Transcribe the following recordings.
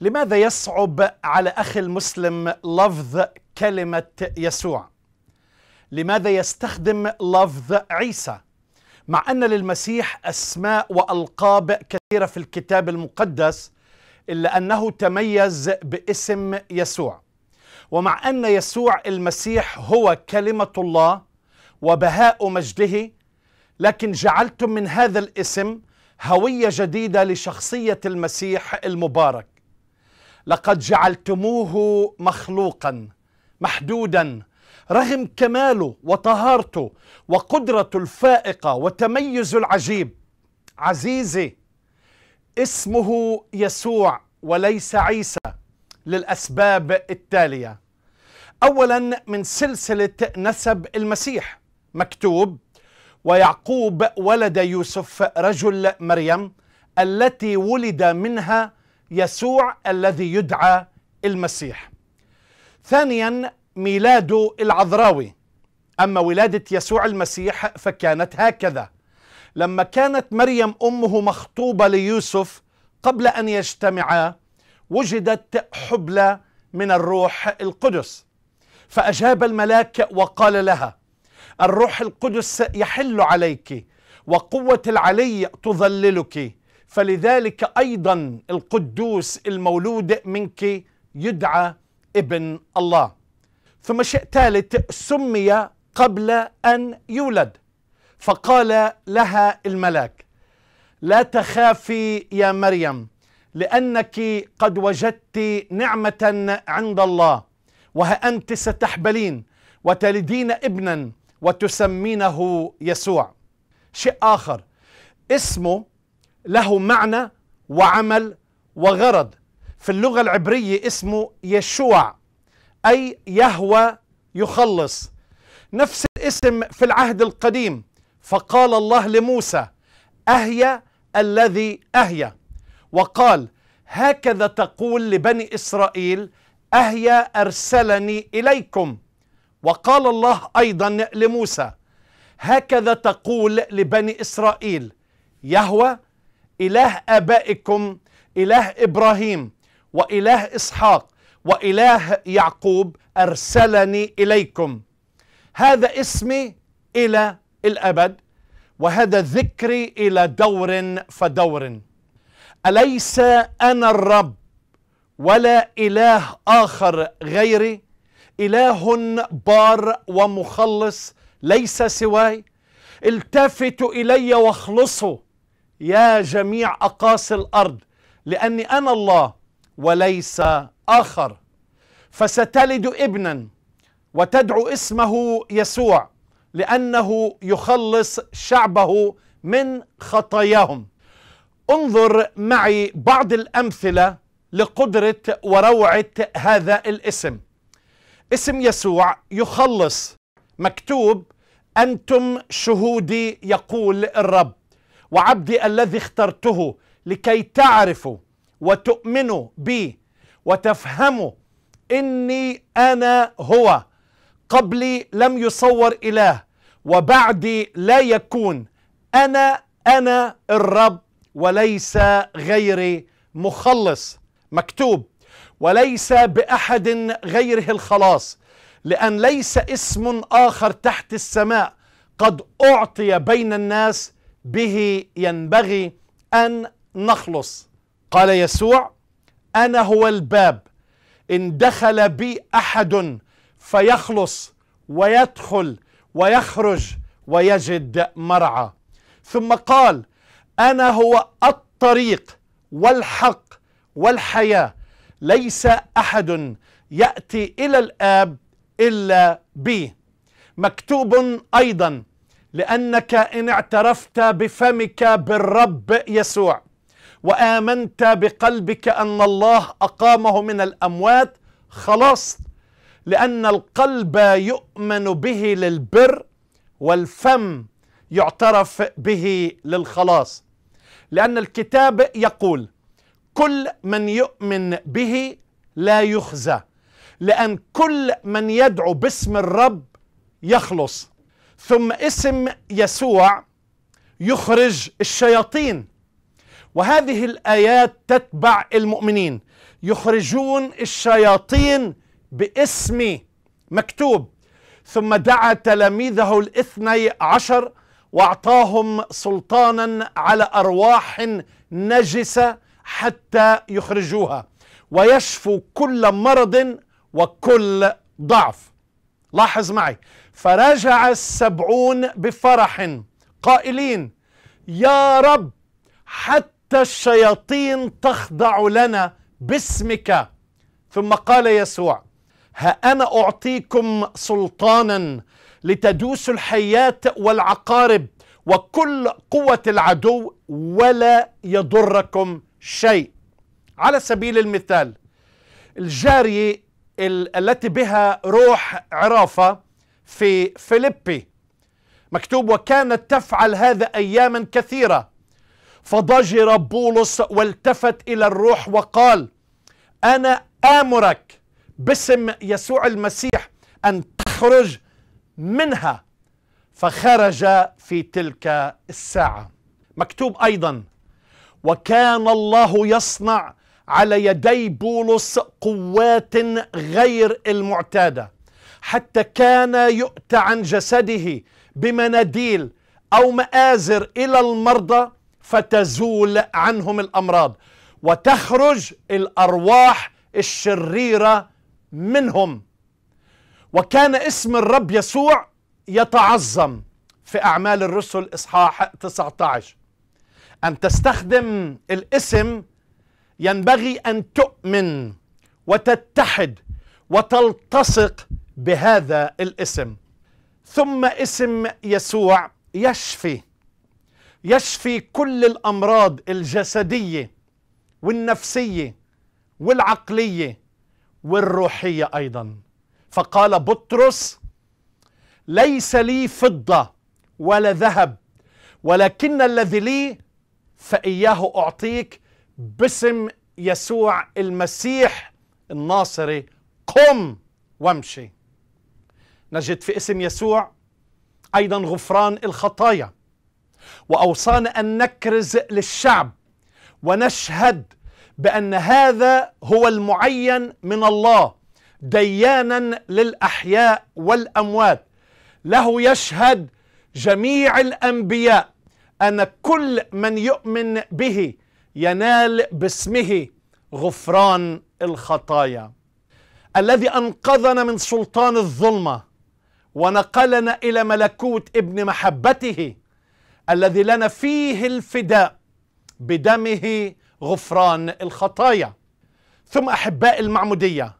لماذا يصعب على أخي المسلم لفظ كلمة يسوع؟ لماذا يستخدم لفظ عيسى؟ مع أن للمسيح أسماء وألقاب كثيرة في الكتاب المقدس إلا أنه تميز باسم يسوع ومع أن يسوع المسيح هو كلمة الله وبهاء مجده لكن جعلتم من هذا الاسم هوية جديدة لشخصية المسيح المبارك لقد جعلتموه مخلوقا محدودا رغم كماله وطهارته وقدرته الفائقه وتميزه العجيب عزيزي اسمه يسوع وليس عيسى للاسباب التاليه اولا من سلسله نسب المسيح مكتوب ويعقوب ولد يوسف رجل مريم التي ولد منها يسوع الذي يدعى المسيح ثانيا ميلاد العذراوي أما ولادة يسوع المسيح فكانت هكذا لما كانت مريم أمه مخطوبة ليوسف قبل أن يجتمعا وجدت حبلى من الروح القدس فأجاب الملاك وقال لها الروح القدس يحل عليك وقوة العلي تظللك فلذلك ايضا القدوس المولود منك يدعى ابن الله ثم شيء ثالث سمي قبل ان يولد فقال لها الملاك لا تخافي يا مريم لانك قد وجدت نعمه عند الله وها انت ستحبلين وتلدين ابنا وتسمينه يسوع شيء اخر اسمه له معنى وعمل وغرض في اللغة العبرية اسمه يشوع أي يهوى يخلص نفس الاسم في العهد القديم فقال الله لموسى أهي الذي أهي وقال هكذا تقول لبني إسرائيل أهي أرسلني إليكم وقال الله أيضا لموسى هكذا تقول لبني إسرائيل يهوى إله آبائكم إله إبراهيم وإله إسحاق وإله يعقوب أرسلني إليكم هذا اسمي إلى الأبد وهذا ذكري إلى دور فدور أليس أنا الرب ولا إله آخر غيري إله بار ومخلص ليس سواي التفتوا إلي واخلصوا يا جميع أقاصي الأرض لأني أنا الله وليس آخر فستلد ابنا وتدعو اسمه يسوع لأنه يخلص شعبه من خطاياهم انظر معي بعض الأمثلة لقدرة وروعة هذا الاسم اسم يسوع يخلص مكتوب أنتم شهودي يقول الرب وعبدي الذي اخترته لكي تعرفوا وتؤمنوا بي وتفهموا اني انا هو قبلي لم يصور اله وبعدي لا يكون انا انا الرب وليس غيري مخلص مكتوب وليس باحد غيره الخلاص لان ليس اسم اخر تحت السماء قد اعطي بين الناس به ينبغي أن نخلص قال يسوع أنا هو الباب إن دخل بي أحد فيخلص ويدخل ويخرج ويجد مرعى ثم قال أنا هو الطريق والحق والحياة ليس أحد يأتي إلى الآب إلا بي مكتوب أيضا لأنك إن اعترفت بفمك بالرب يسوع وآمنت بقلبك أن الله أقامه من الأموات خلاص لأن القلب يؤمن به للبر والفم يعترف به للخلاص لأن الكتاب يقول كل من يؤمن به لا يخزى لأن كل من يدعو باسم الرب يخلص ثم اسم يسوع يخرج الشياطين وهذه الايات تتبع المؤمنين يخرجون الشياطين باسمي مكتوب ثم دعا تلاميذه الاثني عشر واعطاهم سلطانا على ارواح نجسه حتى يخرجوها ويشفوا كل مرض وكل ضعف لاحظ معي فرجع السبعون بفرح قائلين يا رب حتى الشياطين تخضع لنا باسمك ثم قال يسوع ها انا اعطيكم سلطانا لتدوسوا الحيات والعقارب وكل قوه العدو ولا يضركم شيء على سبيل المثال الجاريه التي بها روح عرافه في فيليبي مكتوب وكانت تفعل هذا أياما كثيرة فضجر بولس والتفت إلى الروح وقال أنا آمرك باسم يسوع المسيح أن تخرج منها فخرج في تلك الساعة مكتوب أيضا وكان الله يصنع على يدي بولس قوات غير المعتاده حتى كان يؤتى عن جسده بمناديل أو مآزر إلى المرضى فتزول عنهم الأمراض وتخرج الأرواح الشريرة منهم وكان اسم الرب يسوع يتعظم في أعمال الرسل إصحاح 19 أن تستخدم الاسم ينبغي أن تؤمن وتتحد وتلتصق بهذا الاسم ثم اسم يسوع يشفي يشفي كل الامراض الجسديه والنفسيه والعقليه والروحيه ايضا فقال بطرس ليس لي فضه ولا ذهب ولكن الذي لي فاياه اعطيك باسم يسوع المسيح الناصري قم وامشي نجد في اسم يسوع ايضا غفران الخطايا واوصانا ان نكرز للشعب ونشهد بان هذا هو المعين من الله ديانا للاحياء والاموات له يشهد جميع الانبياء ان كل من يؤمن به ينال باسمه غفران الخطايا الذي انقذنا من سلطان الظلمه ونقلنا إلى ملكوت ابن محبته الذي لنا فيه الفداء بدمه غفران الخطايا ثم أحباء المعمودية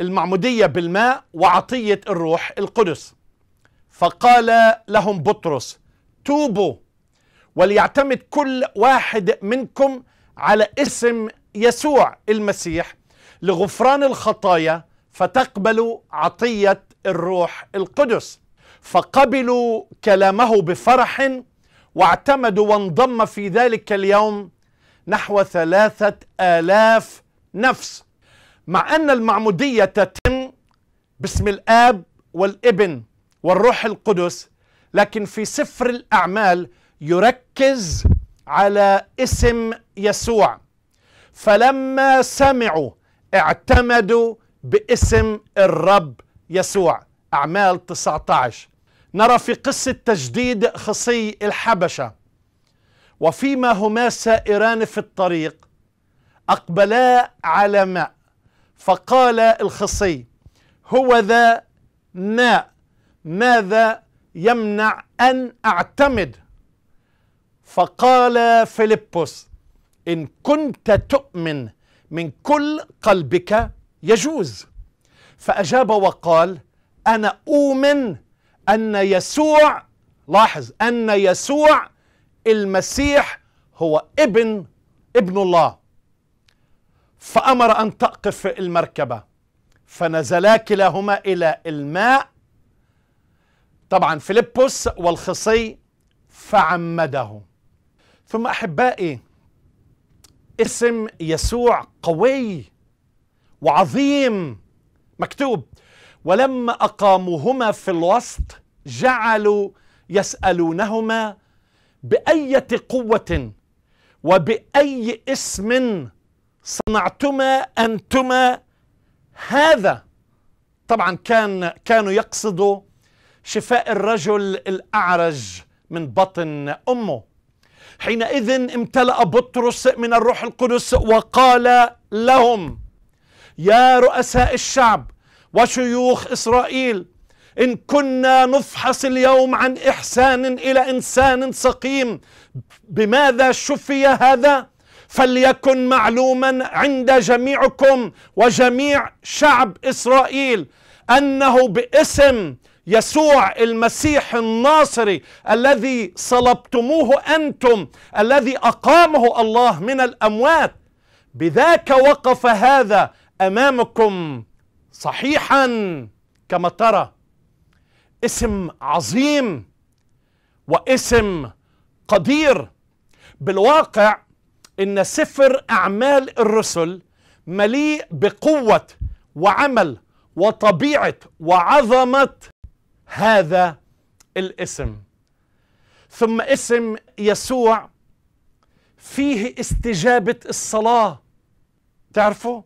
المعمودية بالماء وعطية الروح القدس فقال لهم بطرس توبوا وليعتمد كل واحد منكم على اسم يسوع المسيح لغفران الخطايا فتقبلوا عطية الروح القدس فقبلوا كلامه بفرح واعتمدوا وانضم في ذلك اليوم نحو ثلاثة آلاف نفس مع أن المعمودية تتم باسم الآب والابن والروح القدس لكن في سفر الأعمال يركز على اسم يسوع فلما سمعوا اعتمدوا باسم الرب يسوع أعمال 19 نرى في قصة تجديد خصي الحبشة وفيما هما سائران في الطريق أقبلا على ماء فقال الخصي هو ذا ماء ماذا يمنع أن أعتمد فقال فيلبس إن كنت تؤمن من كل قلبك يجوز فأجاب وقال أنا أؤمن أن يسوع لاحظ أن يسوع المسيح هو ابن ابن الله فأمر أن تقف المركبة فنزلا كلاهما إلى الماء طبعا فيلبس والخصي فعمده ثم أحبائي اسم يسوع قوي وعظيم مكتوب ولما أقاموهما في الوسط جعلوا يسألونهما بأية قوة وبأي اسم صنعتما أنتما هذا طبعا كان كانوا يقصدوا شفاء الرجل الأعرج من بطن أمه حينئذ امتلأ بطرس من الروح القدس وقال لهم يا رؤساء الشعب وشيوخ إسرائيل إن كنا نفحص اليوم عن إحسان إلى إنسان سقيم بماذا شفي هذا؟ فليكن معلوما عند جميعكم وجميع شعب إسرائيل أنه باسم يسوع المسيح الناصري الذي صلبتموه أنتم الذي أقامه الله من الأموات بذاك وقف هذا أمامكم صحيحا كما ترى اسم عظيم واسم قدير بالواقع ان سفر اعمال الرسل مليء بقوه وعمل وطبيعه وعظمه هذا الاسم ثم اسم يسوع فيه استجابه الصلاه تعرفوا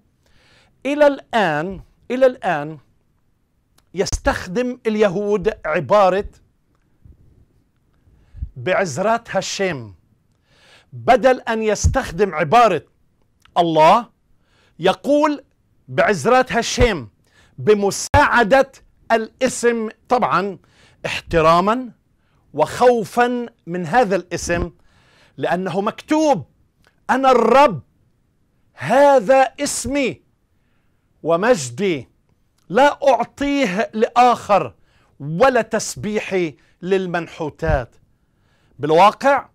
الى الان إلى الآن يستخدم اليهود عبارة بعزرات هشيم بدل أن يستخدم عبارة الله يقول بعزرات هشيم بمساعدة الاسم طبعا احتراما وخوفا من هذا الاسم لأنه مكتوب أنا الرب هذا اسمي ومجدي لا أعطيه لآخر ولا تسبيحي للمنحوتات بالواقع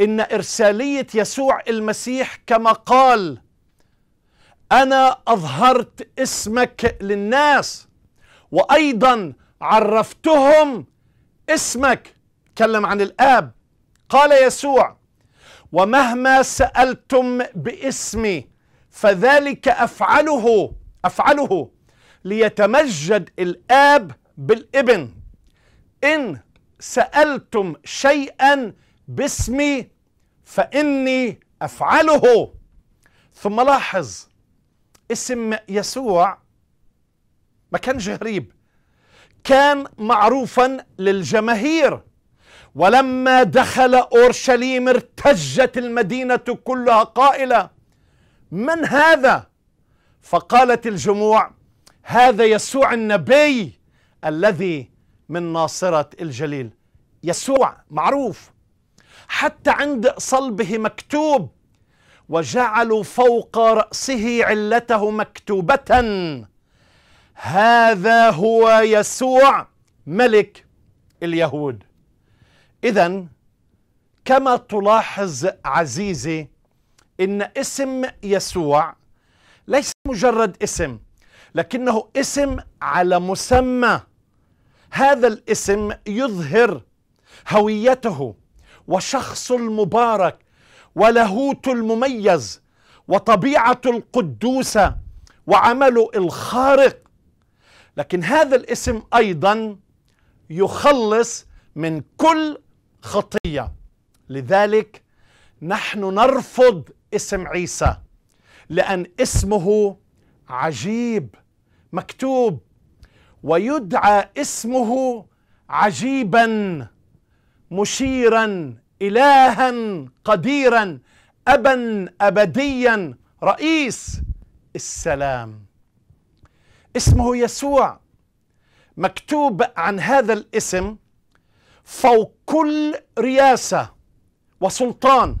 إن إرسالية يسوع المسيح كما قال أنا أظهرت اسمك للناس وأيضا عرفتهم اسمك تكلم عن الآب قال يسوع ومهما سألتم باسمي فذلك أفعله أفعله ليتمجد الآب بالابن إن سألتم شيئا باسمي فإني أفعله ثم لاحظ اسم يسوع ما كانش غريب كان معروفا للجماهير ولما دخل اورشليم ارتجت المدينه كلها قائله من هذا فقالت الجموع هذا يسوع النبي الذي من ناصرة الجليل يسوع معروف حتى عند صلبه مكتوب وجعلوا فوق رأسه علته مكتوبة هذا هو يسوع ملك اليهود إذا كما تلاحظ عزيزي إن اسم يسوع ليس مجرد اسم لكنه اسم على مسمى هذا الاسم يظهر هويته وشخص المبارك ولاهوت المميز وطبيعة القدوسة وعمله الخارق لكن هذا الاسم أيضا يخلص من كل خطية لذلك نحن نرفض اسم عيسى لأن اسمه عجيب مكتوب ويدعى اسمه عجيبا مشيرا إلها قديرا أبا أبديا رئيس السلام اسمه يسوع مكتوب عن هذا الاسم فوق كل رياسة وسلطان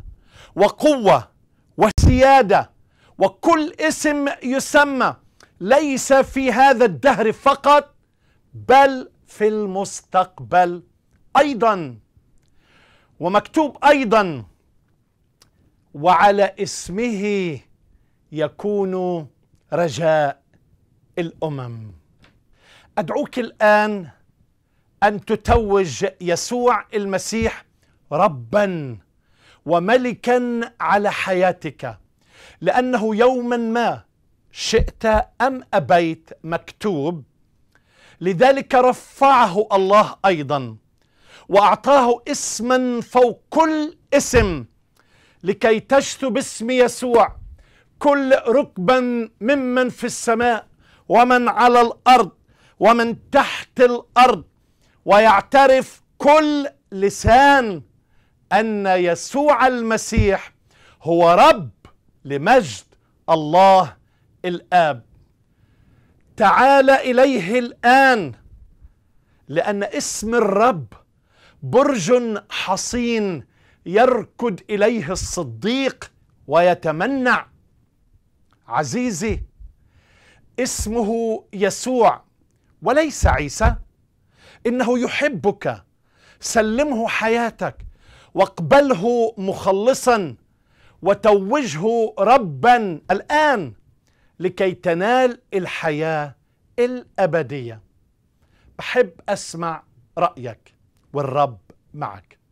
وقوة وسيادة وكل اسم يسمى ليس في هذا الدهر فقط بل في المستقبل ايضا ومكتوب ايضا وعلى اسمه يكون رجاء الامم ادعوك الان ان تتوج يسوع المسيح ربا وملكا على حياتك لأنه يوما ما شئت أم أبيت مكتوب لذلك رفعه الله أيضا وأعطاه اسما فوق كل اسم لكي تجثو باسم يسوع كل ركبا ممن في السماء ومن على الأرض ومن تحت الأرض ويعترف كل لسان أن يسوع المسيح هو رب لمجد الله الآب تعال إليه الآن لأن اسم الرب برج حصين يركض إليه الصديق ويتمنع عزيزي اسمه يسوع وليس عيسى إنه يحبك سلمه حياتك واقبله مخلصا وتوجه ربا الآن لكي تنال الحياة الأبدية بحب أسمع رأيك والرب معك